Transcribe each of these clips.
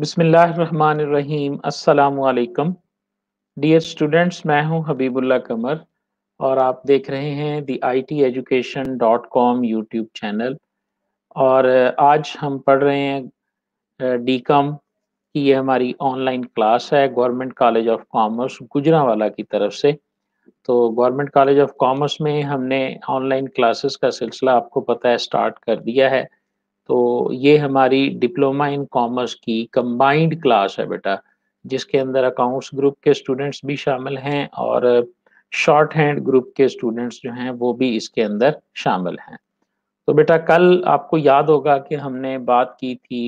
बिसमीम् अल्लाम dear students मैं हूं हबीबुल्ला कमर और आप देख रहे हैं the I T education dot com YouTube channel और आज हम पढ़ रहे हैं डी कॉम की ये हमारी ऑनलाइन क्लास है government college of commerce Gujranwala की तरफ से तो गवर्नमेंट कॉलेज ऑफ कॉमर्स में हमने ऑनलाइन क्लासेस का सिलसिला आपको पता है स्टार्ट कर दिया है तो ये हमारी डिप्लोमा इन कॉमर्स की कंबाइंड क्लास है बेटा जिसके अंदर अकाउंट्स ग्रुप के स्टूडेंट्स भी शामिल हैं और शॉर्ट हैंड ग्रुप के स्टूडेंट्स जो हैं वो भी इसके अंदर शामिल हैं तो बेटा कल आपको याद होगा कि हमने बात की थी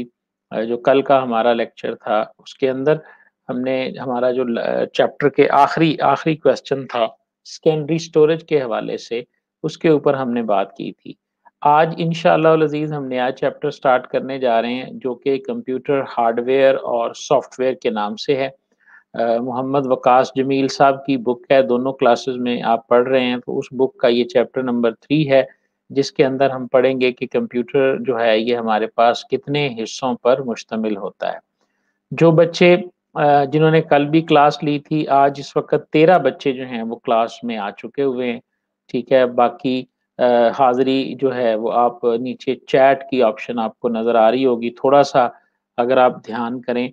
जो कल का हमारा लेक्चर था उसके अंदर हमने हमारा जो चैप्टर के आखिरी आखिरी क्वेश्चन था सेकेंडरी स्टोरेज के हवाले से उसके ऊपर हमने बात की थी आज इन अजीज हम नया चैप्टर स्टार्ट करने जा रहे हैं जो कि कंप्यूटर हार्डवेयर और सॉफ्टवेयर के नाम से है मोहम्मद वकास जमील साहब की बुक है दोनों क्लासेस में आप पढ़ रहे हैं तो उस बुक का ये चैप्टर नंबर थ्री है जिसके अंदर हम पढ़ेंगे कि कंप्यूटर जो है ये हमारे पास कितने हिस्सों पर मुश्तमिल होता है जो बच्चे जिन्होंने कल भी क्लास ली थी आज इस वक्त तेरह बच्चे जो हैं वो क्लास में आ चुके हुए हैं ठीक है बाकी हाजिरी जो है वो आप नीचे चैट की ऑप्शन आपको नज़र आ रही होगी थोड़ा सा अगर आप ध्यान करें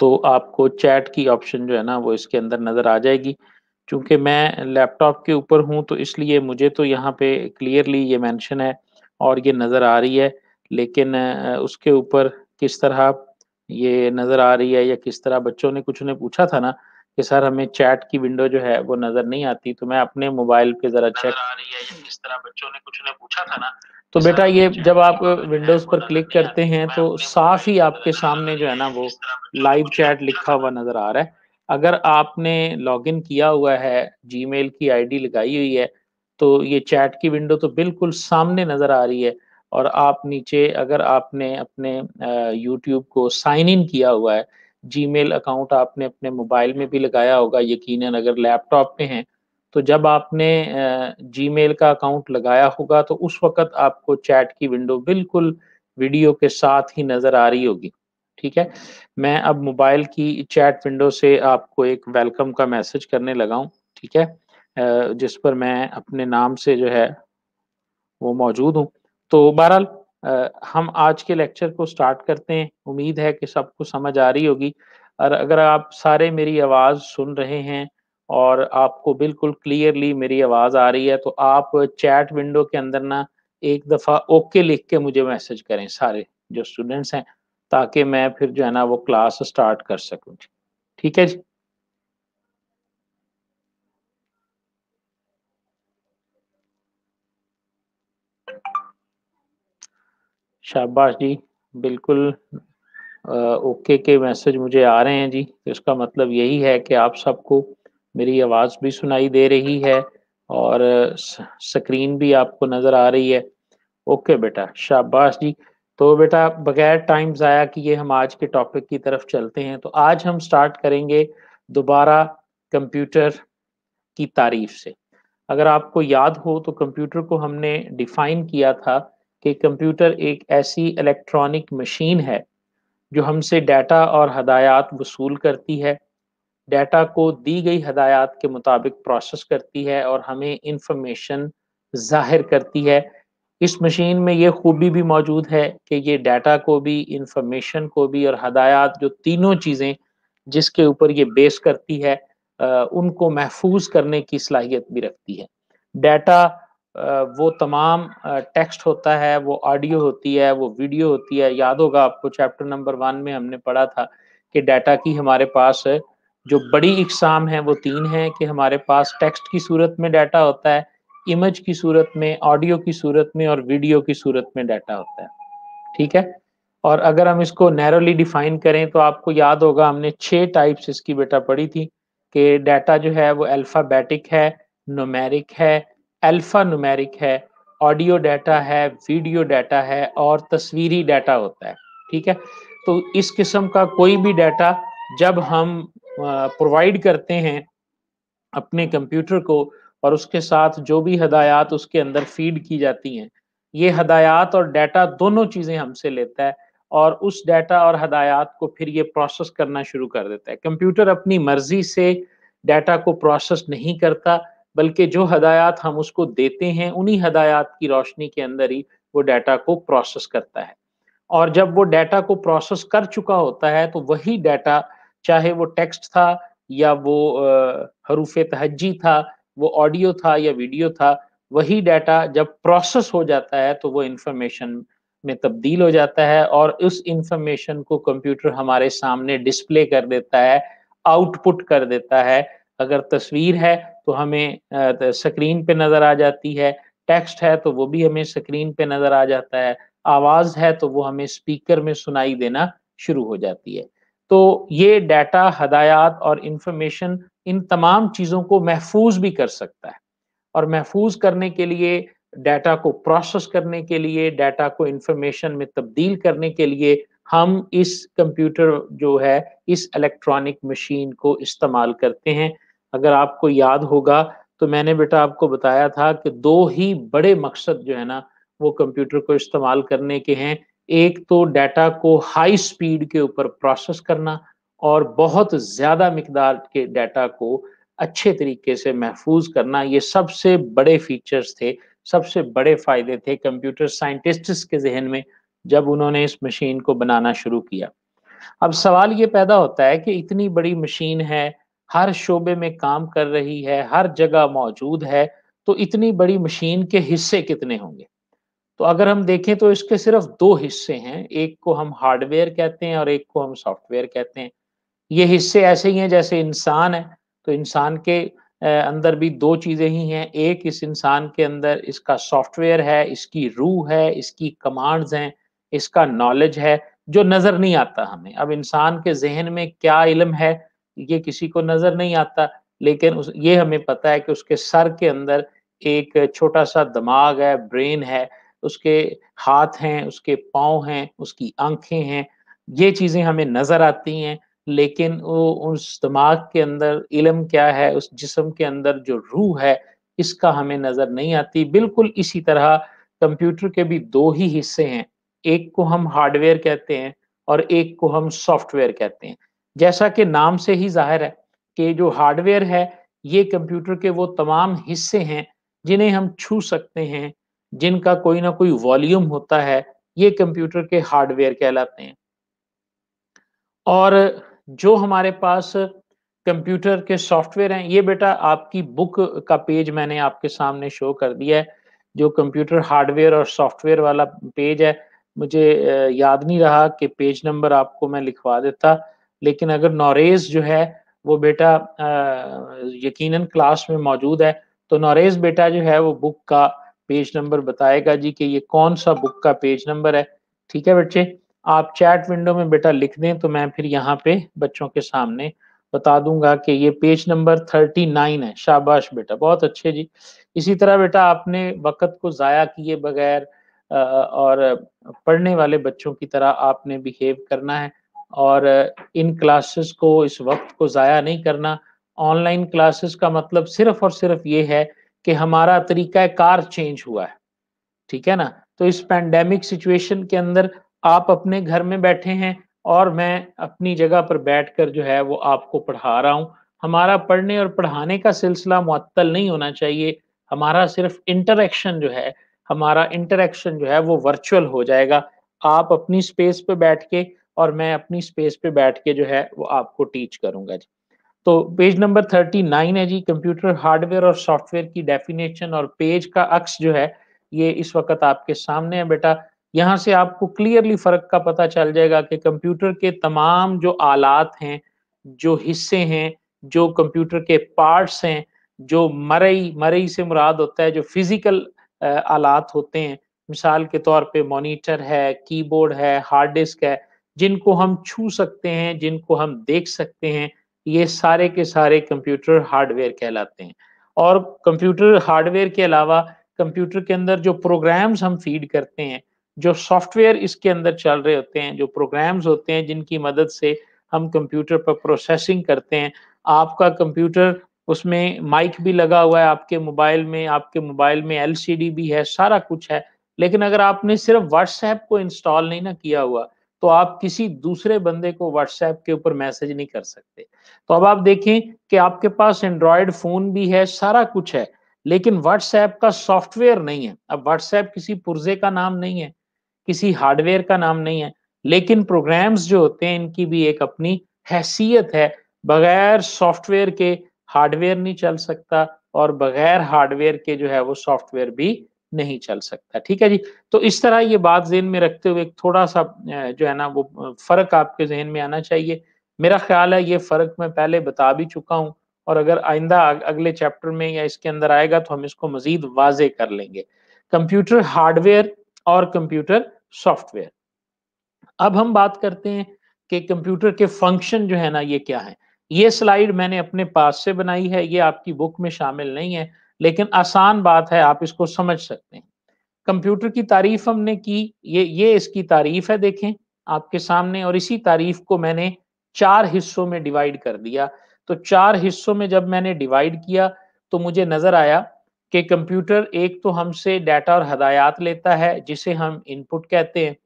तो आपको चैट की ऑप्शन जो है ना वो इसके अंदर नज़र आ जाएगी चूंकि मैं लैपटॉप के ऊपर हूं तो इसलिए मुझे तो यहाँ पे क्लियरली ये मेंशन है और ये नज़र आ रही है लेकिन उसके ऊपर किस तरह ये नज़र आ रही है या किस तरह बच्चों ने कुछ ने पूछा था ना कि सर हमें चैट की विंडो जो है वो नजर नहीं आती तो मैं अपने मोबाइल पे जरा चेक आ रही है किस तरह बच्चों ने कुछ ने पूछा था ना तो बेटा ये जब आप विंडोज पर क्लिक करते हैं तो साफ ही आपके सामने जो है ना वो लाइव चैट लिखा हुआ नजर आ रहा है अगर आपने लॉगिन किया हुआ है जीमेल की आईडी लगाई हुई है तो ये चैट की विंडो तो बिल्कुल सामने नजर आ रही है और आप नीचे अगर आपने अपने यूट्यूब को साइन इन किया हुआ है जीमेल अकाउंट आपने अपने मोबाइल में भी लगाया होगा यकीनन अगर लैपटॉप पे हैं तो जब आपने जीमेल का अकाउंट लगाया होगा तो उस वक्त आपको चैट की विंडो बिल्कुल वीडियो के साथ ही नज़र आ रही होगी ठीक है मैं अब मोबाइल की चैट विंडो से आपको एक वेलकम का मैसेज करने लगा हूँ ठीक है जिस पर मैं अपने नाम से जो है वो मौजूद हूँ तो बहरहाल हम आज के लेक्चर को स्टार्ट करते हैं उम्मीद है कि सबको समझ आ रही होगी और अगर आप सारे मेरी आवाज़ सुन रहे हैं और आपको बिल्कुल क्लियरली मेरी आवाज़ आ रही है तो आप चैट विंडो के अंदर ना एक दफ़ा ओके लिख के मुझे मैसेज करें सारे जो स्टूडेंट्स हैं ताकि मैं फिर जो है ना वो क्लास स्टार्ट कर सकूँ ठीक है जी शाबाश जी बिल्कुल ओके के मैसेज मुझे आ रहे हैं जी तो इसका मतलब यही है कि आप सबको मेरी आवाज़ भी सुनाई दे रही है और स्क्रीन भी आपको नज़र आ रही है ओके बेटा शाबाश जी तो बेटा बगैर टाइम ज़ाया किए हम आज के टॉपिक की तरफ चलते हैं तो आज हम स्टार्ट करेंगे दोबारा कंप्यूटर की तारीफ से अगर आपको याद हो तो कंप्यूटर को हमने डिफाइन किया था कि कंप्यूटर एक ऐसी इलेक्ट्रॉनिक मशीन है जो हमसे डाटा और हदायत वसूल करती है डाटा को दी गई हदायत के मुताबिक प्रोसेस करती है और हमें इंफॉर्मेशन जाहिर करती है इस मशीन में ये खूबी भी मौजूद है कि ये डाटा को भी इंफॉर्मेशन को भी और हदायत जो तीनों चीज़ें जिसके ऊपर ये बेस करती है उनको महफूज करने की सलाहियत भी रखती है डाटा वो तमाम टेक्स्ट होता है वो ऑडियो होती है वो वीडियो होती है याद होगा आपको चैप्टर नंबर वन में हमने पढ़ा था कि डाटा की हमारे पास जो बड़ी इकसाम है वो तीन है कि हमारे पास टेक्स्ट की सूरत में डाटा होता है इमेज की सूरत में ऑडियो की सूरत में और वीडियो की सूरत में डाटा होता है ठीक है और अगर हम इसको नैरोली डिफाइन करें तो आपको याद होगा हमने छह टाइप्स इसकी बेटा पढ़ी थी कि डाटा जो है वो अल्फ़ाबेटिक है नोमेरिक है अल्फा नुमेरिक है ऑडियो डाटा है वीडियो डाटा है और तस्वीरी डाटा होता है ठीक है तो इस किस्म का कोई भी डाटा जब हम प्रोवाइड करते हैं अपने कंप्यूटर को और उसके साथ जो भी हदायत उसके अंदर फीड की जाती हैं ये हदायत और डाटा दोनों चीज़ें हमसे लेता है और उस डाटा और हदायत को फिर ये प्रोसेस करना शुरू कर देता है कंप्यूटर अपनी मर्जी से डाटा को प्रोसेस नहीं करता बल्कि जो हदायत हम उसको देते हैं उन्हीं हदायत की रोशनी के अंदर ही वो डाटा को प्रोसेस करता है और जब वो डाटा को प्रोसेस कर चुका होता है तो वही डाटा चाहे वो टेक्स्ट था या वो हरूफ तहजी था वो ऑडियो था या वीडियो था वही डाटा जब प्रोसेस हो जाता है तो वो इंफॉर्मेशन में तब्दील हो जाता है और उस इंफॉर्मेशन को कंप्यूटर हमारे सामने डिस्प्ले कर देता है आउटपुट कर देता है अगर तस्वीर है तो हमें स्क्रीन पे नजर आ जाती है टेक्स्ट है तो वो भी हमें स्क्रीन पे नजर आ जाता है आवाज है तो वो हमें स्पीकर में सुनाई देना शुरू हो जाती है तो ये डाटा हदायत और इंफॉर्मेशन इन तमाम चीज़ों को महफूज भी कर सकता है और महफूज करने के लिए डाटा को प्रोसेस करने के लिए डाटा को इंफॉर्मेशन में तब्दील करने के लिए हम इस कंप्यूटर जो है इस इलेक्ट्रॉनिक मशीन को इस्तेमाल करते हैं अगर आपको याद होगा तो मैंने बेटा आपको बताया था कि दो ही बड़े मकसद जो है ना वो कंप्यूटर को इस्तेमाल करने के हैं एक तो डाटा को हाई स्पीड के ऊपर प्रोसेस करना और बहुत ज़्यादा मकदार के डाटा को अच्छे तरीके से महफूज करना ये सबसे बड़े फीचर्स थे सबसे बड़े फ़ायदे थे कंप्यूटर साइंटिस्ट्स के जहन में जब उन्होंने इस मशीन को बनाना शुरू किया अब सवाल ये पैदा होता है कि इतनी बड़ी मशीन है हर शोबे में काम कर रही है हर जगह मौजूद है तो इतनी बड़ी मशीन के हिस्से कितने होंगे तो अगर हम देखें तो इसके सिर्फ दो हिस्से हैं एक को हम हार्डवेयर कहते हैं और एक को हम सॉफ्टवेयर कहते हैं ये हिस्से ऐसे ही हैं जैसे इंसान है तो इंसान के अंदर भी दो चीजें ही हैं एक इस इंसान के अंदर इसका सॉफ्टवेयर है इसकी रूह है इसकी कमांड्स हैं इसका नॉलेज है जो नजर नहीं आता हमें अब इंसान के जहन में क्या इलम है ये किसी को नजर नहीं आता लेकिन उस ये हमें पता है कि उसके सर के अंदर एक छोटा सा दिमाग है ब्रेन है उसके हाथ हैं उसके पाँव हैं उसकी आंखें हैं ये चीज़ें हमें नज़र आती हैं लेकिन वो उस दिमाग के अंदर इलम क्या है उस जिसम के अंदर जो रूह है इसका हमें नज़र नहीं आती बिल्कुल इसी तरह कंप्यूटर के भी दो ही हिस्से हैं एक को हम हार्डवेयर कहते हैं और एक को हम सॉफ्टवेयर कहते हैं जैसा कि नाम से ही जाहिर है कि जो हार्डवेयर है ये कंप्यूटर के वो तमाम हिस्से हैं जिन्हें हम छू सकते हैं जिनका कोई ना कोई वॉल्यूम होता है ये कंप्यूटर के हार्डवेयर कहलाते हैं और जो हमारे पास कंप्यूटर के सॉफ्टवेयर हैं ये बेटा आपकी बुक का पेज मैंने आपके सामने शो कर दिया है जो कंप्यूटर हार्डवेयर और सॉफ्टवेयर वाला पेज है मुझे याद नहीं रहा कि पेज नंबर आपको मैं लिखवा देता लेकिन अगर नॉरेज जो है वो बेटा यकीनन क्लास में मौजूद है तो नॉरेज बेटा जो है वो बुक का पेज नंबर बताएगा जी कि ये कौन सा बुक का पेज नंबर है ठीक है बच्चे आप चैट विंडो में बेटा लिख दें तो मैं फिर यहाँ पे बच्चों के सामने बता दूंगा कि ये पेज नंबर थर्टी नाइन है शाबाश बेटा बहुत अच्छे जी इसी तरह बेटा आपने वक़्त को ज़ाया किए बगैर और पढ़ने वाले बच्चों की तरह आपने बिहेव करना है और इन क्लासेस को इस वक्त को ज़ाया नहीं करना ऑनलाइन क्लासेस का मतलब सिर्फ और सिर्फ ये है कि हमारा तरीका कार चेंज हुआ है ठीक है ना तो इस पैंडेमिक सिचुएशन के अंदर आप अपने घर में बैठे हैं और मैं अपनी जगह पर बैठकर जो है वो आपको पढ़ा रहा हूँ हमारा पढ़ने और पढ़ाने का सिलसिला मुअत्तल नहीं होना चाहिए हमारा सिर्फ इंटरेक्शन जो है हमारा इंटरेक्शन जो है वो वर्चुअल हो जाएगा आप अपनी स्पेस पर बैठ के और मैं अपनी स्पेस पे बैठ के जो है वो आपको टीच करूंगा जी तो पेज नंबर थर्टी नाइन है जी कंप्यूटर हार्डवेयर और सॉफ्टवेयर की डेफिनेशन और पेज का अक्स जो है ये इस वक्त आपके सामने है बेटा यहाँ से आपको क्लियरली फर्क का पता चल जाएगा कि कंप्यूटर के तमाम जो आलात हैं जो हिस्से हैं जो कंप्यूटर के पार्ट्स हैं जो मरई मरई से मुराद होता है जो फिजिकल आलात होते हैं मिसाल के तौर पे मॉनिटर है कीबोर्ड है हार्ड डिस्क है जिनको हम छू सकते हैं जिनको हम देख सकते हैं ये सारे के सारे कंप्यूटर हार्डवेयर कहलाते हैं और कंप्यूटर हार्डवेयर के अलावा कंप्यूटर के अंदर जो प्रोग्राम्स हम फीड करते हैं जो सॉफ्टवेयर इसके अंदर चल रहे होते हैं जो प्रोग्राम्स होते हैं जिनकी मदद से हम कंप्यूटर पर प्रोसेसिंग करते हैं आपका कंप्यूटर उसमें माइक भी लगा हुआ है आपके मोबाइल में आपके मोबाइल में एलसीडी भी है सारा कुछ है लेकिन अगर आपने सिर्फ व्हाट्सएप को इंस्टॉल नहीं ना किया हुआ तो आप किसी दूसरे बंदे को व्हाट्सएप के ऊपर मैसेज नहीं कर सकते तो अब आप देखें कि आपके पास एंड्रॉयड फोन भी है सारा कुछ है लेकिन व्हाट्सएप का सॉफ्टवेयर नहीं है अब व्हाट्सएप किसी पुर्जे का नाम नहीं है किसी हार्डवेयर का नाम नहीं है लेकिन प्रोग्राम्स जो होते हैं इनकी भी एक अपनी हैसियत है बगैर सॉफ्टवेयर के हार्डवेयर नहीं चल सकता और बगैर हार्डवेयर के जो है वो सॉफ्टवेयर भी नहीं चल सकता ठीक है जी तो इस तरह ये बात जहन में रखते हुए थोड़ा सा जो है ना वो फर्क आपके जहन में आना चाहिए मेरा ख्याल है ये फर्क मैं पहले बता भी चुका हूँ और अगर आइंदा अगले चैप्टर में या इसके अंदर आएगा तो हम इसको मजीद वाजे कर लेंगे कंप्यूटर हार्डवेयर और कंप्यूटर सॉफ्टवेयर अब हम बात करते हैं कि कंप्यूटर के फंक्शन जो है ना ये क्या है ये स्लाइड मैंने अपने पास से बनाई है ये आपकी बुक में शामिल नहीं है लेकिन आसान बात है आप इसको समझ सकते हैं कंप्यूटर की तारीफ हमने की ये ये इसकी तारीफ है देखें आपके सामने और इसी तारीफ को मैंने चार हिस्सों में डिवाइड कर दिया तो चार हिस्सों में जब मैंने डिवाइड किया तो मुझे नजर आया कि कंप्यूटर एक तो हमसे डाटा और हदायत लेता है जिसे हम इनपुट कहते हैं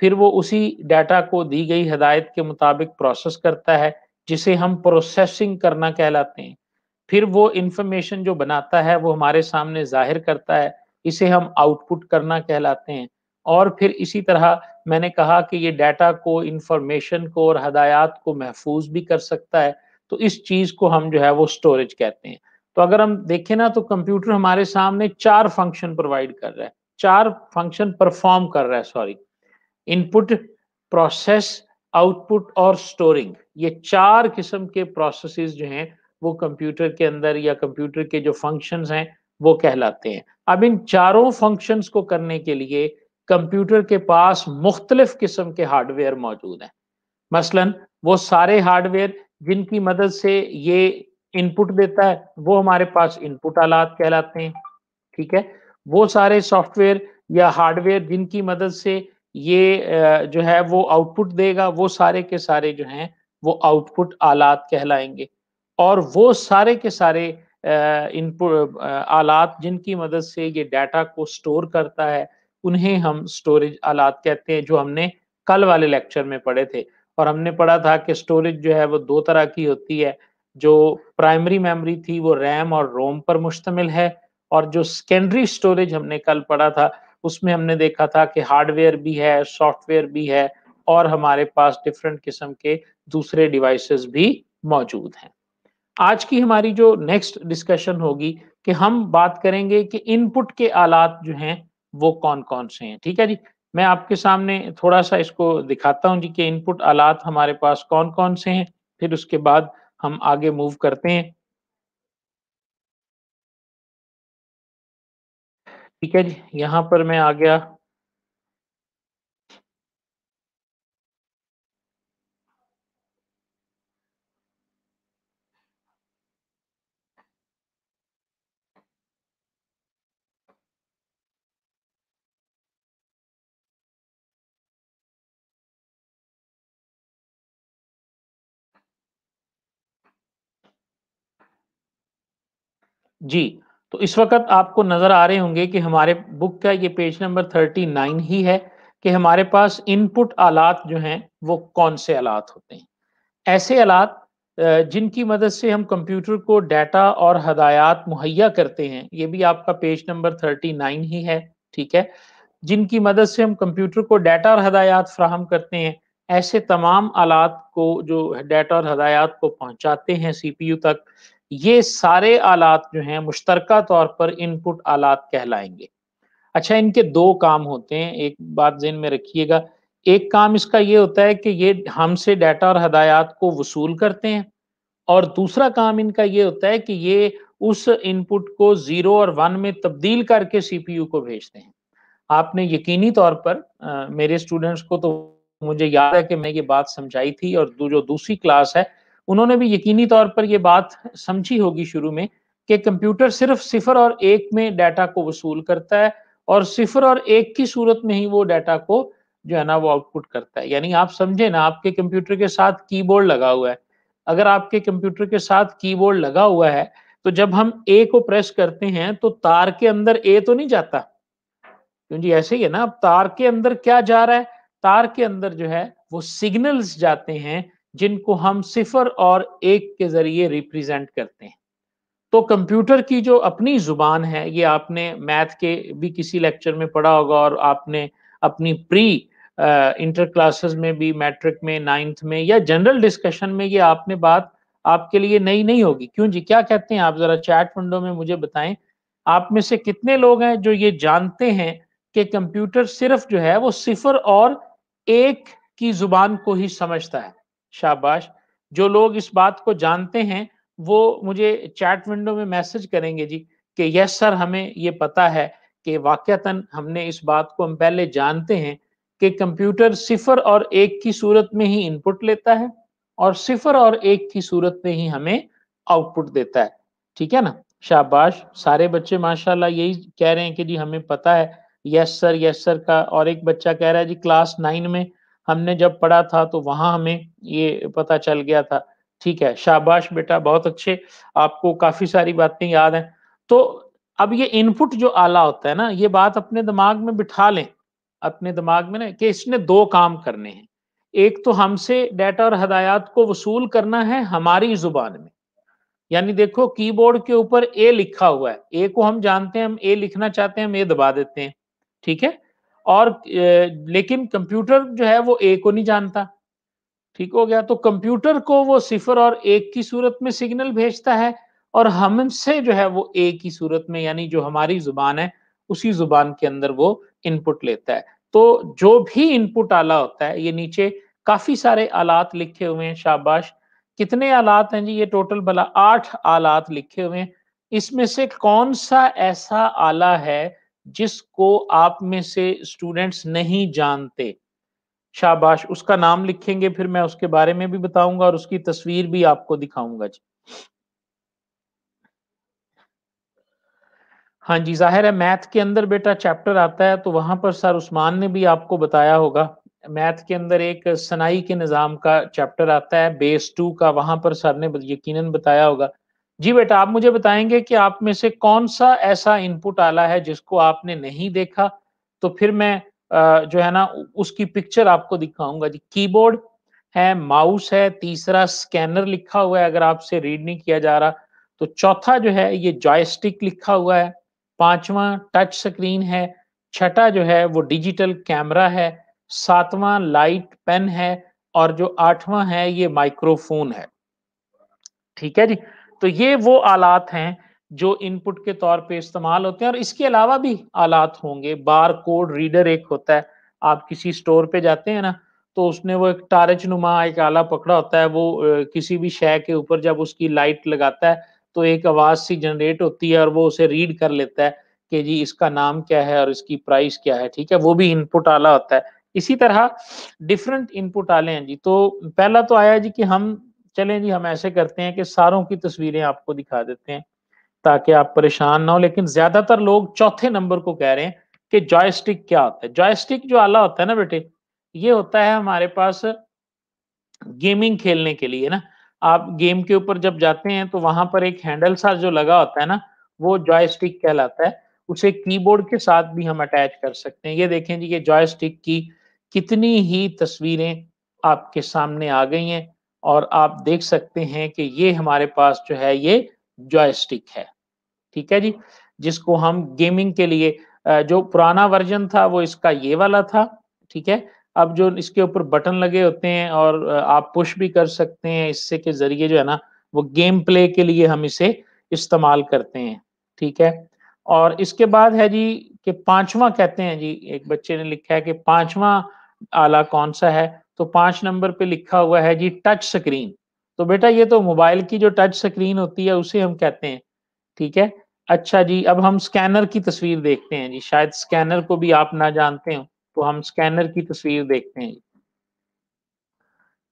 फिर वो उसी डाटा को दी गई हदायत के मुताबिक प्रोसेस करता है जिसे हम प्रोसेसिंग करना कहलाते हैं फिर वो इंफॉर्मेशन जो बनाता है वो हमारे सामने जाहिर करता है इसे हम आउटपुट करना कहलाते हैं और फिर इसी तरह मैंने कहा कि ये डाटा को इंफॉर्मेशन को और हदायत को महफूज भी कर सकता है तो इस चीज़ को हम जो है वो स्टोरेज कहते हैं तो अगर हम देखें ना तो कंप्यूटर हमारे सामने चार फंक्शन प्रोवाइड कर रहा है चार फंक्शन परफॉर्म कर रहा है सॉरी इनपुट प्रोसेस आउटपुट और स्टोरिंग ये चार किस्म के प्रोसेसेस जो हैं वो कंप्यूटर के अंदर या कंप्यूटर के जो फंक्शंस हैं वो कहलाते हैं अब इन चारों फंक्शंस को करने के लिए कंप्यूटर के पास मुख्तलिफ किस्म के हार्डवेयर मौजूद हैं मसलन वो सारे हार्डवेयर जिनकी मदद से ये इनपुट देता है वो हमारे पास इनपुट आलात कहलाते हैं ठीक है वो सारे सॉफ्टवेयर या हार्डवेयर जिनकी मदद से ये जो है वो आउटपुट देगा वो सारे के सारे जो हैं वो आउटपुट आलात कहलाएंगे और वो सारे के सारे इनपुट आलात जिनकी मदद से ये डाटा को स्टोर करता है उन्हें हम स्टोरेज आलात कहते हैं जो हमने कल वाले लेक्चर में पढ़े थे और हमने पढ़ा था कि स्टोरेज जो है वो दो तरह की होती है जो प्राइमरी मेमोरी थी वो रैम और रोम पर मुश्तमिल है और जो सेकेंडरी स्टोरेज हमने कल पढ़ा था उसमें हमने देखा था कि हार्डवेयर भी है सॉफ्टवेयर भी है और हमारे पास डिफरेंट किस्म के दूसरे डिवाइसेस भी मौजूद हैं आज की हमारी जो नेक्स्ट डिस्कशन होगी कि हम बात करेंगे कि इनपुट के आलात जो हैं वो कौन कौन से हैं ठीक है जी मैं आपके सामने थोड़ा सा इसको दिखाता हूं जी कि इनपुट आलात हमारे पास कौन कौन से हैं फिर उसके बाद हम आगे मूव करते हैं ठीक है जी यहाँ पर मैं आ गया जी तो इस वक्त आपको नजर आ रहे होंगे कि हमारे बुक का ये पेज नंबर थर्टी नाइन ही है कि हमारे पास इनपुट आलात जो हैं वो कौन से आलात होते हैं ऐसे आलात जिनकी मदद से हम कंप्यूटर को डाटा और हदायत मुहैया करते हैं ये भी आपका पेज नंबर थर्टी नाइन ही है ठीक है जिनकी मदद से हम कंप्यूटर को डाटा और हदायत फ्राहम करते हैं ऐसे तमाम आलात को जो डाटा और हदायत को पहुंचाते हैं सीपीयू तक ये सारे आलात जो हैं मुश्तरक तौर पर इनपुट आलात कहलाएंगे अच्छा इनके दो काम होते हैं एक बात जेन में रखिएगा एक काम इसका ये होता है कि ये हमसे डाटा और हदायत को वसूल करते हैं और दूसरा काम इनका ये होता है कि ये उस इनपुट को ज़ीरो और वन में तब्दील करके सीपीयू को भेजते हैं आपने यकीनी तौर पर आ, मेरे स्टूडेंट्स को तो मुझे याद है कि मैं ये बात समझाई थी और जो दूसरी क्लास है उन्होंने भी यकीनी तौर पर यह बात समझी होगी शुरू में कि कंप्यूटर सिर्फ सिफर और एक में डाटा को वसूल करता है और सिफर और एक की सूरत में ही वो डाटा को जो है ना वो आउटपुट करता है यानी आप समझे ना आपके कंप्यूटर के साथ कीबोर्ड लगा हुआ है अगर आपके कंप्यूटर के साथ कीबोर्ड लगा हुआ है तो जब हम ए को प्रेस करते हैं तो तार के अंदर ए तो नहीं जाता क्योंकि ऐसे ही है ना अब तार के अंदर क्या जा रहा है तार के अंदर जो है वो सिग्नल्स जाते हैं जिनको हम सिफर और एक के जरिए रिप्रेजेंट करते हैं तो कंप्यूटर की जो अपनी जुबान है ये आपने मैथ के भी किसी लेक्चर में पढ़ा होगा और आपने अपनी प्री इंटर क्लासेस में भी मैट्रिक में नाइन्थ में या जनरल डिस्कशन में ये आपने बात आपके लिए नई नहीं होगी क्यों जी क्या कहते हैं आप जरा चैट विंडो में मुझे बताएं आप में से कितने लोग हैं जो ये जानते हैं कि कंप्यूटर सिर्फ जो है वो सिफर और एक की जुबान को ही समझता है शाबाश जो लोग इस बात को जानते हैं वो मुझे चैट विंडो में मैसेज करेंगे जी कि यस सर हमें ये पता है कि वाक्यतन हमने इस बात को हम पहले जानते हैं कि कंप्यूटर सिफर और एक की सूरत में ही इनपुट लेता है और सिफर और एक की सूरत में ही हमें आउटपुट देता है ठीक है ना शाबाश सारे बच्चे माशाल्लाह यही कह रहे हैं कि जी हमें पता है यस सर यस सर का और एक बच्चा कह रहा है जी क्लास नाइन में हमने जब पढ़ा था तो वहां हमें ये पता चल गया था ठीक है शाबाश बेटा बहुत अच्छे आपको काफी सारी बातें याद हैं तो अब ये इनपुट जो आला होता है ना ये बात अपने दिमाग में बिठा लें अपने दिमाग में ना कि इसने दो काम करने हैं एक तो हमसे डाटा और हदायत को वसूल करना है हमारी जुबान में यानी देखो कीबोर्ड के ऊपर ए लिखा हुआ है ए को हम जानते हैं हम ए लिखना चाहते हैं हम ए दबा देते हैं ठीक है और लेकिन कंप्यूटर जो है वो ए को नहीं जानता ठीक हो गया तो कंप्यूटर को वो सिफर और एक की सूरत में सिग्नल भेजता है और हमसे जो है वो ए की सूरत में यानी जो हमारी जुबान है उसी जुबान के अंदर वो इनपुट लेता है तो जो भी इनपुट आला होता है ये नीचे काफी सारे आलात लिखे हुए हैं शाबाश कितने आलात हैं जी ये टोटल भला आठ आलात लिखे हुए हैं इसमें से कौन सा ऐसा आला है जिसको आप में से स्टूडेंट्स नहीं जानते शाबाश उसका नाम लिखेंगे फिर मैं उसके बारे में भी बताऊंगा और उसकी तस्वीर भी आपको दिखाऊंगा जी हाँ जी जाहिर है मैथ के अंदर बेटा चैप्टर आता है तो वहां पर सर उस्मान ने भी आपको बताया होगा मैथ के अंदर एक सनाई के निज़ाम का चैप्टर आता है बेस टू का वहां पर सर ने यकीनन बताया होगा जी बेटा आप मुझे बताएंगे कि आप में से कौन सा ऐसा इनपुट आला है जिसको आपने नहीं देखा तो फिर मैं जो है ना उसकी पिक्चर आपको दिखाऊंगा जी कीबोर्ड है माउस है तीसरा स्कैनर लिखा हुआ है अगर आपसे रीड नहीं किया जा रहा तो चौथा जो है ये जॉयस्टिक लिखा हुआ है पांचवा टच स्क्रीन है छठा जो है वो डिजिटल कैमरा है सातवां लाइट पेन है और जो आठवां है ये माइक्रोफोन है ठीक है जी तो ये वो आलात हैं जो इनपुट के तौर पे इस्तेमाल होते हैं और इसके अलावा भी आलात होंगे बार कोड रीडर एक होता है आप किसी स्टोर पे जाते हैं ना तो उसने वो एक टारच नुमा एक आला पकड़ा होता है वो किसी भी शय के ऊपर जब उसकी लाइट लगाता है तो एक आवाज सी जनरेट होती है और वो उसे रीड कर लेता है कि जी इसका नाम क्या है और इसकी प्राइस क्या है ठीक है वो भी इनपुट आला होता है इसी तरह डिफरेंट इनपुट आले हैं जी तो पहला तो आया जी कि हम चलें जी हम ऐसे करते हैं कि सारों की तस्वीरें आपको दिखा देते हैं ताकि आप परेशान ना हो लेकिन ज्यादातर लोग चौथे नंबर को कह रहे हैं कि जॉयस्टिक क्या होता है जॉयस्टिक जो आला होता है ना बेटे ये होता है हमारे पास गेमिंग खेलने के लिए ना आप गेम के ऊपर जब जाते हैं तो वहां पर एक हैंडल सा जो लगा होता है ना वो जॉयस्टिक कहलाता है उसे कीबोर्ड के साथ भी हम अटैच कर सकते हैं ये देखें जी ये जॉयस्टिक की कितनी ही तस्वीरें आपके सामने आ गई हैं और आप देख सकते हैं कि ये हमारे पास जो है ये जॉयस्टिक है ठीक है जी जिसको हम गेमिंग के लिए जो पुराना वर्जन था वो इसका ये वाला था ठीक है अब जो इसके ऊपर बटन लगे होते हैं और आप पुश भी कर सकते हैं इससे के जरिए जो है ना वो गेम प्ले के लिए हम इसे इस्तेमाल करते हैं ठीक है और इसके बाद है जी कि पांचवा कहते हैं जी एक बच्चे ने लिखा है कि पांचवा आला कौन सा है तो पांच नंबर पे लिखा हुआ है जी टच स्क्रीन तो बेटा ये तो मोबाइल की जो टच स्क्रीन होती है उसे हम कहते हैं ठीक है अच्छा जी अब हम स्कैनर की तस्वीर देखते हैं जी शायद स्कैनर को भी आप ना जानते हो तो हम स्कैनर की तस्वीर देखते हैं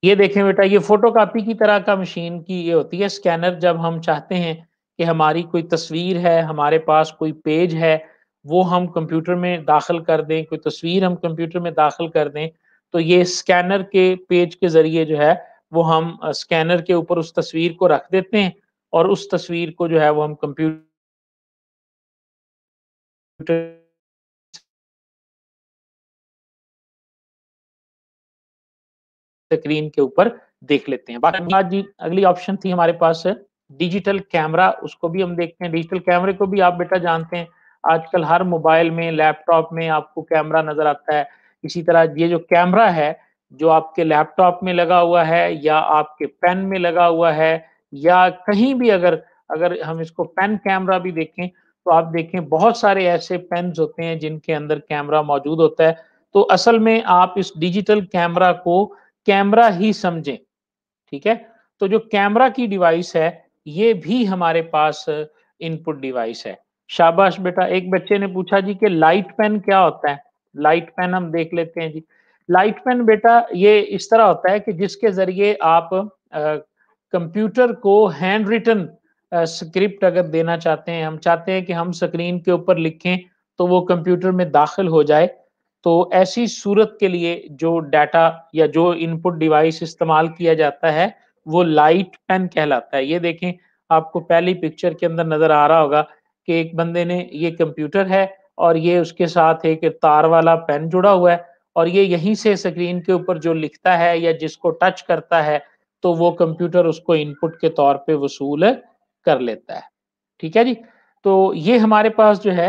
ये देखें बेटा ये फोटोकॉपी की तरह का मशीन की ये होती है स्कैनर जब हम चाहते हैं कि हमारी कोई तस्वीर है हमारे पास कोई पेज है वो हम कंप्यूटर में दाखिल कर दें कोई तस्वीर हम कंप्यूटर में दाखिल कर दें तो ये स्कैनर के पेज के जरिए जो है वो हम स्कैनर के ऊपर उस तस्वीर को रख देते हैं और उस तस्वीर को जो है वो हम कंप्यूटर स्क्रीन के ऊपर देख लेते हैं बाकी जी अगली ऑप्शन थी हमारे पास डिजिटल कैमरा उसको भी हम देखते हैं डिजिटल कैमरे को भी आप बेटा जानते हैं आजकल हर मोबाइल में लैपटॉप में आपको कैमरा नजर आता है इसी तरह ये जो कैमरा है जो आपके लैपटॉप में लगा हुआ है या आपके पेन में लगा हुआ है या कहीं भी अगर अगर हम इसको पेन कैमरा भी देखें तो आप देखें बहुत सारे ऐसे पेन होते हैं जिनके अंदर कैमरा मौजूद होता है तो असल में आप इस डिजिटल कैमरा को कैमरा ही समझें ठीक है तो जो कैमरा की डिवाइस है ये भी हमारे पास इनपुट डिवाइस है शाबाश बेटा एक बच्चे ने पूछा जी कि लाइट पेन क्या होता है लाइट पेन हम देख लेते हैं जी लाइट पेन बेटा ये इस तरह होता है कि जिसके जरिए आप कंप्यूटर को हैंड रिटन स्क्रिप्ट अगर देना चाहते हैं हम चाहते हैं कि हम स्क्रीन के ऊपर लिखें तो वो कंप्यूटर में दाखिल हो जाए तो ऐसी सूरत के लिए जो डाटा या जो इनपुट डिवाइस इस्तेमाल किया जाता है वो लाइट पेन कहलाता है ये देखें आपको पहली पिक्चर के अंदर नजर आ रहा होगा कि एक बंदे ने ये कंप्यूटर है और ये उसके साथ एक तार वाला पेन जुड़ा हुआ है और ये यहीं से स्क्रीन के ऊपर जो लिखता है या जिसको टच करता है तो वो कंप्यूटर उसको इनपुट के तौर पे वसूल कर लेता है ठीक है जी तो ये हमारे पास जो है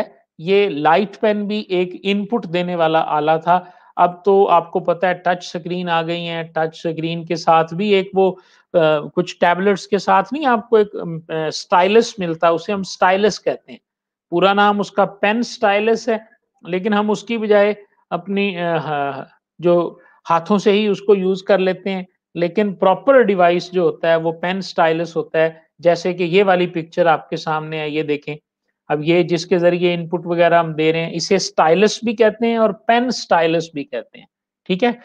ये लाइट पेन भी एक इनपुट देने वाला आला था अब तो आपको पता है टच स्क्रीन आ गई है टच स्क्रीन के साथ भी एक वो आ, कुछ टैबलेट्स के साथ नहीं आपको एक स्टाइलस मिलता है उसे हम स्टाइलस कहते हैं पूरा नाम उसका पेन स्टाइलस है लेकिन हम उसकी बजाय अपनी जो हाथों से ही उसको यूज कर लेते हैं लेकिन प्रॉपर डिवाइस जो होता है वो पेन स्टाइलस होता है जैसे कि ये वाली पिक्चर आपके सामने है ये देखें अब ये जिसके जरिए इनपुट वगैरह हम दे रहे हैं इसे स्टाइलस भी कहते हैं और पेन स्टाइलस भी कहते हैं ठीक है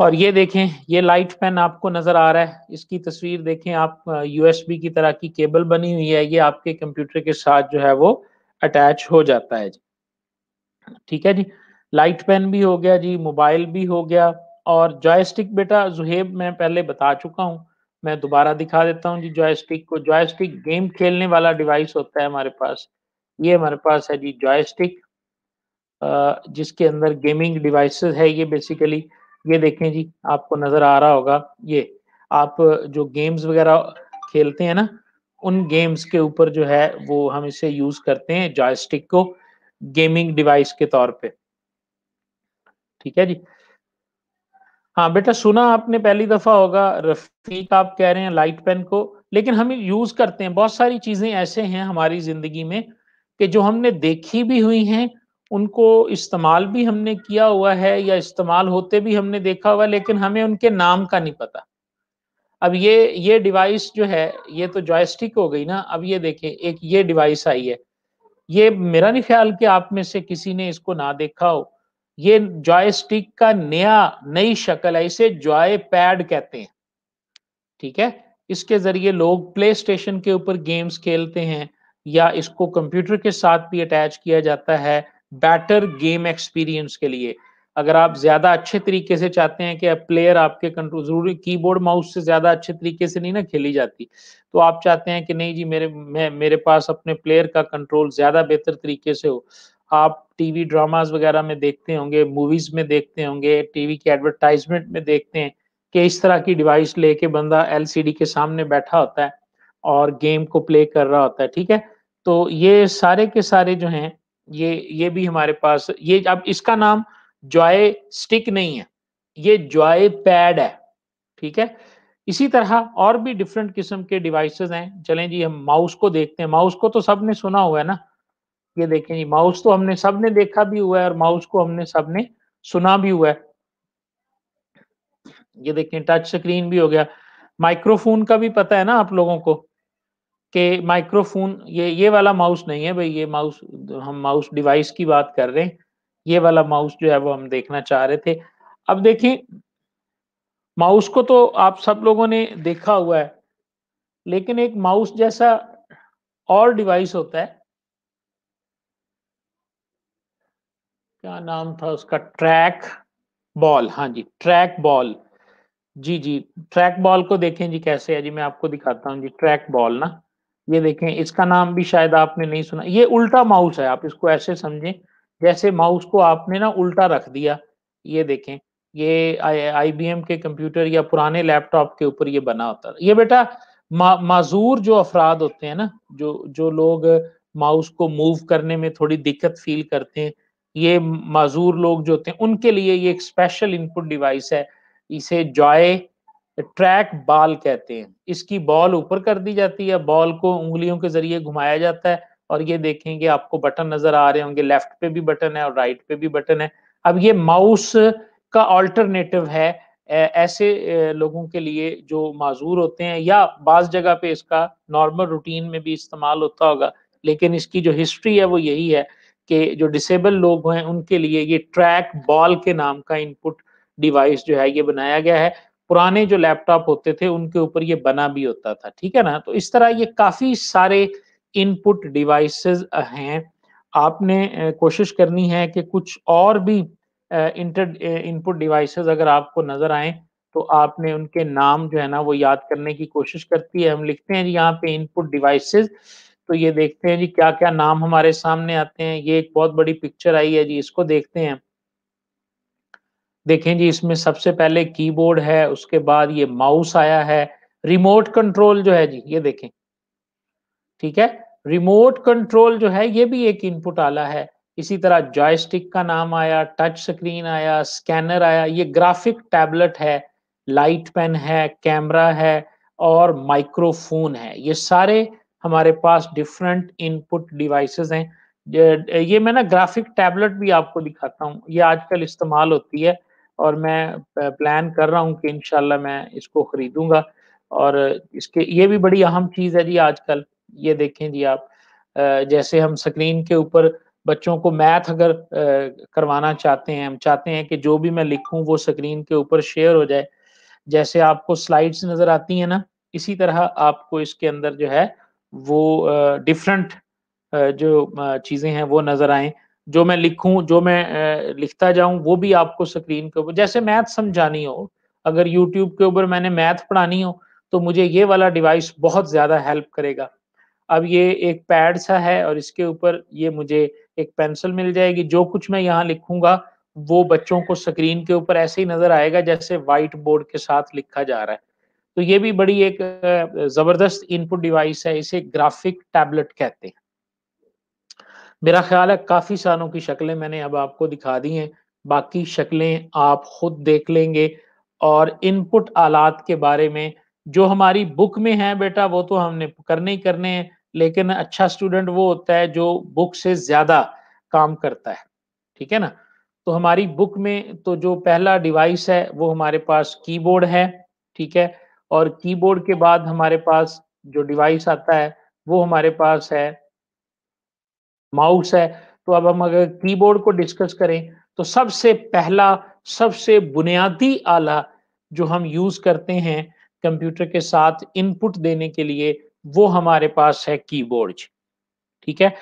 और ये देखें ये लाइट पेन आपको नजर आ रहा है इसकी तस्वीर देखें आप यूएसबी की तरह की केबल बनी हुई है ये आपके कंप्यूटर के साथ जो है वो अटैच हो जाता है जी ठीक है जी लाइट पेन भी हो गया जी मोबाइल भी हो गया और जॉयस्टिक बेटा जुहेब मैं पहले बता चुका हूँ मैं दोबारा दिखा देता हूँ जी जॉयस्टिक को जॉयस्टिक गेम खेलने वाला डिवाइस होता है हमारे पास ये हमारे पास है जी जॉयस्टिक जिसके अंदर गेमिंग डिवाइसेस है ये बेसिकली ये देखें जी आपको नजर आ रहा होगा ये आप जो गेम्स वगैरह खेलते हैं ना उन गेम्स के ऊपर जो है वो हम इसे यूज करते हैं जॉयस्टिक को गेमिंग डिवाइस के तौर पे ठीक है जी हाँ बेटा सुना आपने पहली दफा होगा रफीक आप कह रहे हैं लाइट पेन को लेकिन हम यूज करते हैं बहुत सारी चीजें ऐसे हैं हमारी जिंदगी में कि जो हमने देखी भी हुई हैं उनको इस्तेमाल भी हमने किया हुआ है या इस्तेमाल होते भी हमने देखा हुआ लेकिन हमें उनके नाम का नहीं पता अब ये ये डिवाइस जो है ये तो जॉयस्टिक हो गई ना अब ये देखें एक ये डिवाइस आई है ये मेरा नहीं ख्याल कि आप में से किसी ने इसको ना देखा हो ये जॉयस्टिक का नया नई शक्ल है इसे जॉय पैड कहते हैं ठीक है इसके जरिए लोग प्ले स्टेशन के ऊपर गेम्स खेलते हैं या इसको कंप्यूटर के साथ भी अटैच किया जाता है बेटर गेम एक्सपीरियंस के लिए अगर आप ज्यादा अच्छे तरीके से चाहते हैं कि प्लेयर आपके कंट्रोल जरूरी कीबोर्ड माउस से ज्यादा अच्छे तरीके से नहीं ना खेली जाती तो आप चाहते हैं कि नहीं जी मेरे मैं मेरे पास अपने प्लेयर का कंट्रोल ज्यादा बेहतर तरीके से हो आप टीवी ड्रामाज वगैरह में देखते होंगे मूवीज में देखते होंगे टीवी के एडवर्टाइजमेंट में देखते हैं कि इस तरह की डिवाइस लेके बंदा एल के सामने बैठा होता है और गेम को प्ले कर रहा होता है ठीक है तो ये सारे के सारे जो हैं ये ये भी हमारे पास ये अब इसका नाम जॉय स्टिक नहीं है ये जॉय पैड है ठीक है इसी तरह और भी डिफरेंट किस्म के डिवाइसेस हैं चलें जी हम माउस को देखते हैं माउस को तो सब ने सुना हुआ है ना ये देखें जी माउस तो हमने सब ने देखा भी हुआ है और माउस को हमने सब ने सुना भी हुआ है ये देखें टच स्क्रीन भी हो गया माइक्रोफोन का भी पता है ना आप लोगों को कि माइक्रोफोन ये ये वाला माउस नहीं है भाई ये माउस हम माउस डिवाइस की बात कर रहे हैं ये वाला माउस जो है वो हम देखना चाह रहे थे अब देखिए माउस को तो आप सब लोगों ने देखा हुआ है लेकिन एक माउस जैसा और डिवाइस होता है क्या नाम था उसका ट्रैक बॉल हाँ जी ट्रैक बॉल जी जी ट्रैक बॉल को देखें जी कैसे है जी मैं आपको दिखाता हूँ जी ट्रैक बॉल ना ये देखें इसका नाम भी शायद आपने नहीं सुना ये उल्टा माउस है आप इसको ऐसे समझें जैसे माउस को आपने ना उल्टा रख दिया ये देखें ये आईबीएम के कंप्यूटर या पुराने लैपटॉप के ऊपर ये बना होता है ये बेटा मा, माजूर जो अफराद होते हैं ना जो जो लोग माउस को मूव करने में थोड़ी दिक्कत फील करते हैं ये माजूर लोग जो होते हैं उनके लिए ये एक स्पेशल इनपुट डिवाइस है इसे जॉय ट्रैक बॉल कहते हैं इसकी बॉल ऊपर कर दी जाती है बॉल को उंगलियों के जरिए घुमाया जाता है और ये देखेंगे आपको बटन नजर आ रहे होंगे लेफ्ट पे भी बटन है और राइट पे भी बटन है अब ये माउस का ऑल्टरनेटिव है ऐसे लोगों के लिए जो माजूर होते हैं या बाज जगह पे इसका नॉर्मल रूटीन में भी इस्तेमाल होता होगा लेकिन इसकी जो हिस्ट्री है वो यही है कि जो डिसेबल लोग हैं उनके लिए ये ट्रैक बॉल के नाम का इनपुट डिवाइस जो है ये बनाया गया है पुराने जो लैपटॉप होते थे उनके ऊपर ये बना भी होता था ठीक है ना तो इस तरह ये काफी सारे इनपुट डिवाइसेस हैं आपने कोशिश करनी है कि कुछ और भी इंटर इनपुट डिवाइसेस अगर आपको नजर आए तो आपने उनके नाम जो है ना वो याद करने की कोशिश करती है हम लिखते हैं जी यहाँ पे इनपुट डिवाइसेस तो ये देखते हैं जी क्या क्या नाम हमारे सामने आते हैं ये एक बहुत बड़ी पिक्चर आई है जी इसको देखते हैं देखें जी इसमें सबसे पहले कीबोर्ड है उसके बाद ये माउस आया है रिमोट कंट्रोल जो है जी ये देखें ठीक है रिमोट कंट्रोल जो है ये भी एक इनपुट आला है इसी तरह जॉयस्टिक का नाम आया टच स्क्रीन आया स्कैनर आया ये ग्राफिक टैबलेट है लाइट पेन है कैमरा है और माइक्रोफोन है ये सारे हमारे पास डिफरेंट इनपुट डिवाइसेस हैं ये मैं ना ग्राफिक टैबलेट भी आपको दिखाता हूँ ये आजकल इस्तेमाल होती है और मैं प्लान कर रहा हूँ कि इनशाला मैं इसको खरीदूंगा और इसके ये भी बड़ी अहम चीज़ है जी आजकल ये देखें जी आप जैसे हम स्क्रीन के ऊपर बच्चों को मैथ अगर करवाना चाहते हैं हम चाहते हैं कि जो भी मैं लिखूं वो स्क्रीन के ऊपर शेयर हो जाए जैसे आपको स्लाइड्स नजर आती है ना इसी तरह आपको इसके अंदर जो है वो डिफरेंट जो चीजें हैं वो नजर आए जो मैं लिखूं जो मैं लिखता जाऊं वो भी आपको स्क्रीन के ऊपर जैसे मैथ समझानी हो अगर यूट्यूब के ऊपर मैंने मैथ पढ़ानी हो तो मुझे ये वाला डिवाइस बहुत ज्यादा हेल्प करेगा अब ये एक पैड सा है और इसके ऊपर ये मुझे एक पेंसिल मिल जाएगी जो कुछ मैं यहाँ लिखूंगा वो बच्चों को स्क्रीन के ऊपर ऐसे ही नजर आएगा जैसे व्हाइट बोर्ड के साथ लिखा जा रहा है तो ये भी बड़ी एक जबरदस्त इनपुट डिवाइस है इसे ग्राफिक टैबलेट कहते हैं मेरा ख्याल है काफी सालों की शक्लें मैंने अब आपको दिखा दी हैं बाकी शक्लें आप खुद देख लेंगे और इनपुट आलात के बारे में जो हमारी बुक में है बेटा वो तो हमने करने ही करने हैं लेकिन अच्छा स्टूडेंट वो होता है जो बुक से ज्यादा काम करता है ठीक है ना तो हमारी बुक में तो जो पहला डिवाइस है वो हमारे पास कीबोर्ड है ठीक है और कीबोर्ड के बाद हमारे पास जो डिवाइस आता है वो हमारे पास है माउस है तो अब हम अगर कीबोर्ड को डिस्कस करें तो सबसे पहला सबसे बुनियादी आला जो हम यूज करते हैं कंप्यूटर के साथ इनपुट देने के लिए वो हमारे पास है कीबोर्ड ठीक है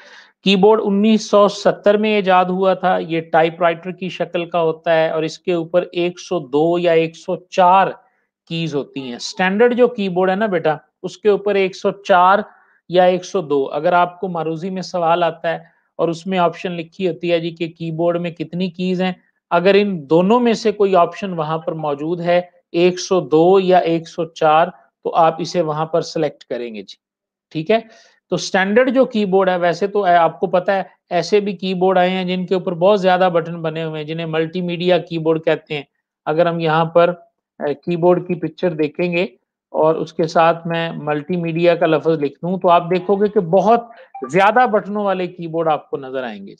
कीबोर्ड 1970 में ईजाद हुआ था ये टाइपराइटर की शक्ल का होता है और इसके ऊपर 102 या 104 कीज होती हैं स्टैंडर्ड जो कीबोर्ड है ना बेटा उसके ऊपर 104 या 102 अगर आपको मारूजी में सवाल आता है और उसमें ऑप्शन लिखी होती है जी कि कीबोर्ड में कितनी कीज हैं अगर इन दोनों में से कोई ऑप्शन वहां पर मौजूद है 102 या 104 तो आप इसे वहां पर सेलेक्ट करेंगे जी ठीक है तो स्टैंडर्ड जो कीबोर्ड है वैसे तो आपको पता है ऐसे भी कीबोर्ड आए हैं जिनके ऊपर बहुत ज्यादा बटन बने हुए हैं जिन्हें मल्टीमीडिया कीबोर्ड कहते हैं अगर हम यहाँ पर कीबोर्ड की पिक्चर देखेंगे और उसके साथ मैं मल्टीमीडिया का लफ्ज लिख दूं तो आप देखोगे कि बहुत ज्यादा बटनों वाले कीबोर्ड आपको नजर आएंगे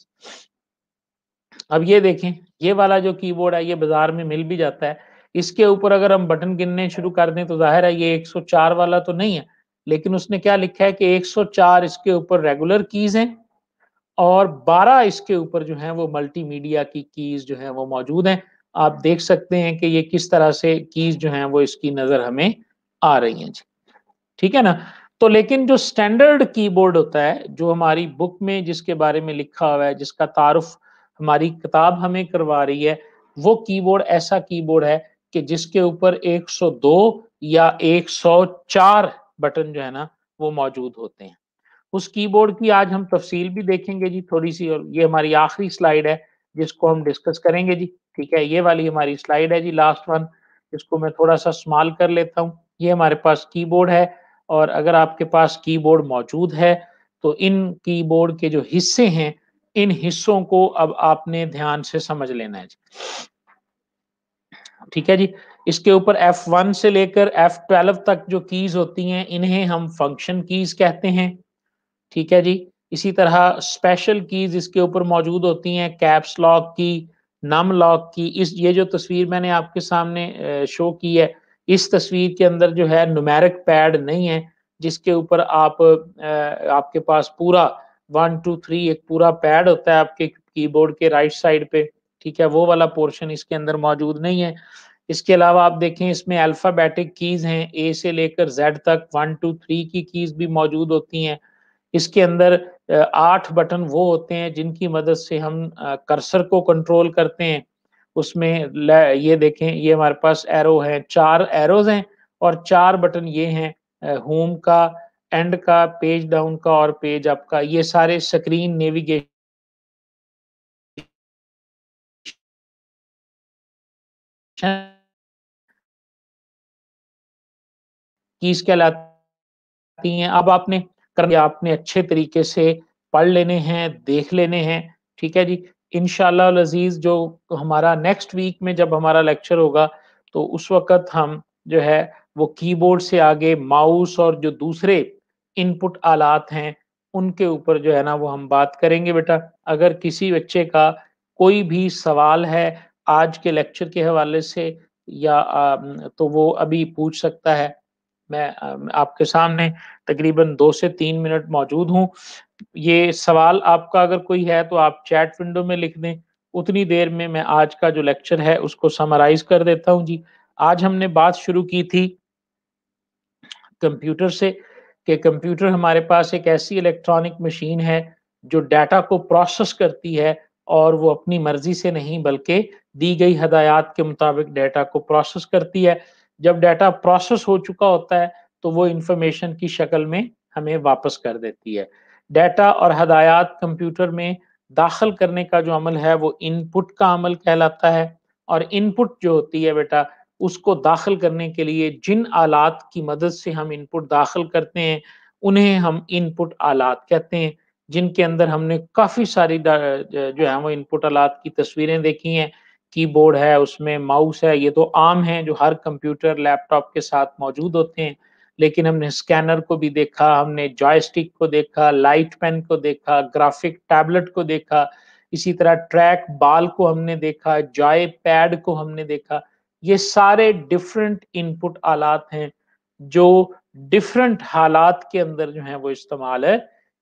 अब ये देखें ये वाला जो कीबोर्ड है ये बाजार में मिल भी जाता है इसके ऊपर अगर हम बटन गिनने शुरू कर दें तो जाहिर है ये 104 वाला तो नहीं है लेकिन उसने क्या लिखा है कि 104 इसके ऊपर रेगुलर कीज हैं और 12 इसके ऊपर जो है वो मल्टीमीडिया की कीज जो है वो मौजूद हैं आप देख सकते हैं कि ये किस तरह से कीज जो है वो इसकी नजर हमें आ रही है ठीक है ना तो लेकिन जो स्टैंडर्ड कीबोर्ड होता है जो हमारी बुक में जिसके बारे में लिखा हुआ है जिसका तारुफ हमारी किताब हमें करवा रही है वो कीबोर्ड ऐसा कीबोर्ड है कि जिसके ऊपर 102 या 104 बटन जो है ना वो मौजूद होते हैं उस कीबोर्ड की आज हम तफसील भी देखेंगे जी थोड़ी सी और ये हमारी आखिरी स्लाइड है जिसको हम डिस्कस करेंगे जी ठीक है ये वाली हमारी स्लाइड है जी लास्ट वन इसको मैं थोड़ा सा स्मॉल कर लेता हूँ ये हमारे पास कीबोर्ड है और अगर आपके पास कीबोर्ड मौजूद है तो इन कीबोर्ड के जो हिस्से हैं इन हिस्सों को अब आपने ध्यान से समझ लेना है जी ठीक है जी इसके ऊपर F1 से लेकर F12 तक जो कीज होती हैं इन्हें हम फंक्शन कीज कहते हैं ठीक है जी इसी तरह स्पेशल कीज इसके ऊपर मौजूद होती हैं कैप्स लॉक की नम लॉक की इस ये जो तस्वीर मैंने आपके सामने शो की है इस तस्वीर के अंदर जो है नुमेरिक पैड नहीं है जिसके ऊपर आप आपके पास पूरा वन टू थ्री एक पूरा पैड होता है आपके कीबोर्ड के राइट साइड पे ठीक है वो वाला पोर्शन इसके अंदर मौजूद नहीं है इसके अलावा आप देखें इसमें अल्फाबेटिक कीज हैं ए से लेकर जेड तक वन टू थ्री की कीज भी मौजूद होती हैं इसके अंदर आठ बटन वो होते हैं जिनकी मदद से हम कर्सर को कंट्रोल करते हैं उसमें ये देखें ये हमारे पास एरो है चार एरोज हैं और चार बटन ये हैं होम का एंड का पेज डाउन का और पेज अप का ये सारे स्क्रीन नेविगेशन कीज कहलाती हैं अब आपने कर दिया आपने अच्छे तरीके से पढ़ लेने हैं देख लेने हैं ठीक है जी इनशाला लजीज जो हमारा नेक्स्ट वीक में जब हमारा लेक्चर होगा तो उस वक्त हम जो है वो कीबोर्ड से आगे माउस और जो दूसरे इनपुट आलात हैं उनके ऊपर जो है ना वो हम बात करेंगे बेटा अगर किसी बच्चे का कोई भी सवाल है आज के लेक्चर के हवाले से या तो वो अभी पूछ सकता है मैं आपके सामने तकरीबन दो से तीन मिनट मौजूद हूँ ये सवाल आपका अगर कोई है तो आप चैट विंडो में लिख दें उतनी देर में मैं आज का जो लेक्चर है उसको समराइज कर देता हूँ जी आज हमने बात शुरू की थी कंप्यूटर से कि कंप्यूटर हमारे पास एक ऐसी इलेक्ट्रॉनिक मशीन है जो डाटा को प्रोसेस करती है और वो अपनी मर्जी से नहीं बल्कि दी गई हदायत के मुताबिक डेटा को प्रोसेस करती है जब डेटा प्रोसेस हो चुका होता है तो वो इंफॉर्मेशन की शक्ल में हमें वापस कर देती है डेटा और हदायत कंप्यूटर में दाखिल करने का जो अमल है वो इनपुट का अमल कहलाता है और इनपुट जो होती है बेटा उसको दाखिल करने के लिए जिन आलात की मदद से हम इनपुट दाखिल करते हैं उन्हें हम इनपुट आलात कहते हैं जिनके अंदर हमने काफी सारी जो है वो इनपुट आलात की तस्वीरें देखी हैं कीबोर्ड है उसमें माउस है ये तो आम है जो हर कंप्यूटर लैपटॉप के साथ मौजूद होते हैं लेकिन हमने स्कैनर को भी देखा हमने जॉयस्टिक को देखा लाइट पेन को देखा ग्राफिक टैबलेट को देखा इसी तरह ट्रैक बाल को हमने देखा जॉय पैड को हमने देखा ये सारे डिफरेंट इनपुट आलात हैं जो डिफरेंट हालात के अंदर जो है वो इस्तेमाल है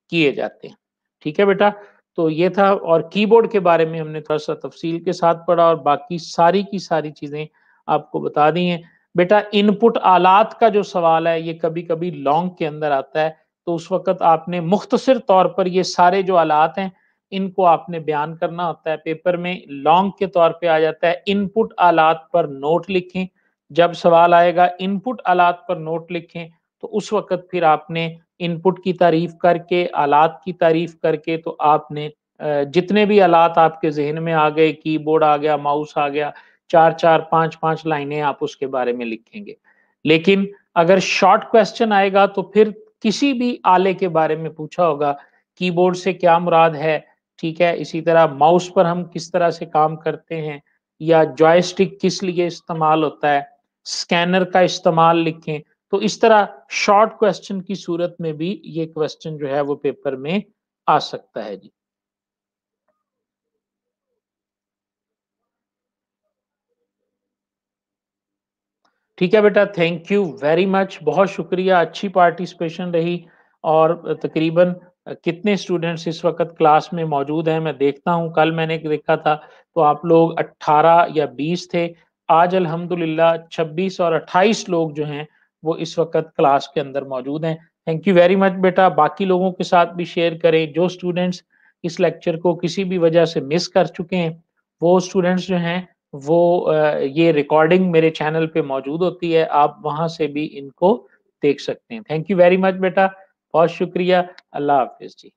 किए जाते हैं ठीक है बेटा तो ये था और कीबोर्ड के बारे में हमने थोड़ा सा तफसील के साथ पढ़ा और बाकी सारी की सारी चीज़ें आपको बता दी हैं बेटा इनपुट आलात का जो सवाल है ये कभी कभी लॉन्ग के अंदर आता है तो उस वक्त आपने मुख्तसर तौर पर ये सारे जो आलात हैं इनको आपने बयान करना होता है पेपर में लॉन्ग के तौर पे आ जाता है इनपुट आलात पर नोट लिखें जब सवाल आएगा इनपुट आलात पर नोट लिखें तो उस वक्त फिर आपने इनपुट की तारीफ करके आलात की तारीफ करके तो आपने जितने भी आलात आपके जहन में आ गए कीबोर्ड आ गया माउस आ गया चार चार पांच पांच लाइनें आप उसके बारे में लिखेंगे लेकिन अगर शॉर्ट क्वेश्चन आएगा तो फिर किसी भी आले के बारे में पूछा होगा कीबोर्ड से क्या मुराद है ठीक है इसी तरह माउस पर हम किस तरह से काम करते हैं या जॉयस्टिक किस लिए इस्तेमाल होता है स्कैनर का इस्तेमाल लिखें तो इस तरह शॉर्ट क्वेश्चन की सूरत में भी ये क्वेश्चन जो है वो पेपर में आ सकता है जी ठीक है बेटा थैंक यू वेरी मच बहुत शुक्रिया अच्छी पार्टिसिपेशन रही और तकरीबन कितने स्टूडेंट्स इस वक्त क्लास में मौजूद हैं मैं देखता हूं कल मैंने देखा था तो आप लोग 18 या 20 थे आज अलहमदुल्ला 26 और 28 लोग जो हैं वो इस वक्त क्लास के अंदर मौजूद हैं थैंक यू वेरी मच बेटा बाकी लोगों के साथ भी शेयर करें जो स्टूडेंट्स इस लेक्चर को किसी भी वजह से मिस कर चुके हैं वो स्टूडेंट्स जो हैं वो ये रिकॉर्डिंग मेरे चैनल पे मौजूद होती है आप वहां से भी इनको देख सकते हैं थैंक यू वेरी मच बेटा बहुत शुक्रिया अल्लाह हाफिज जी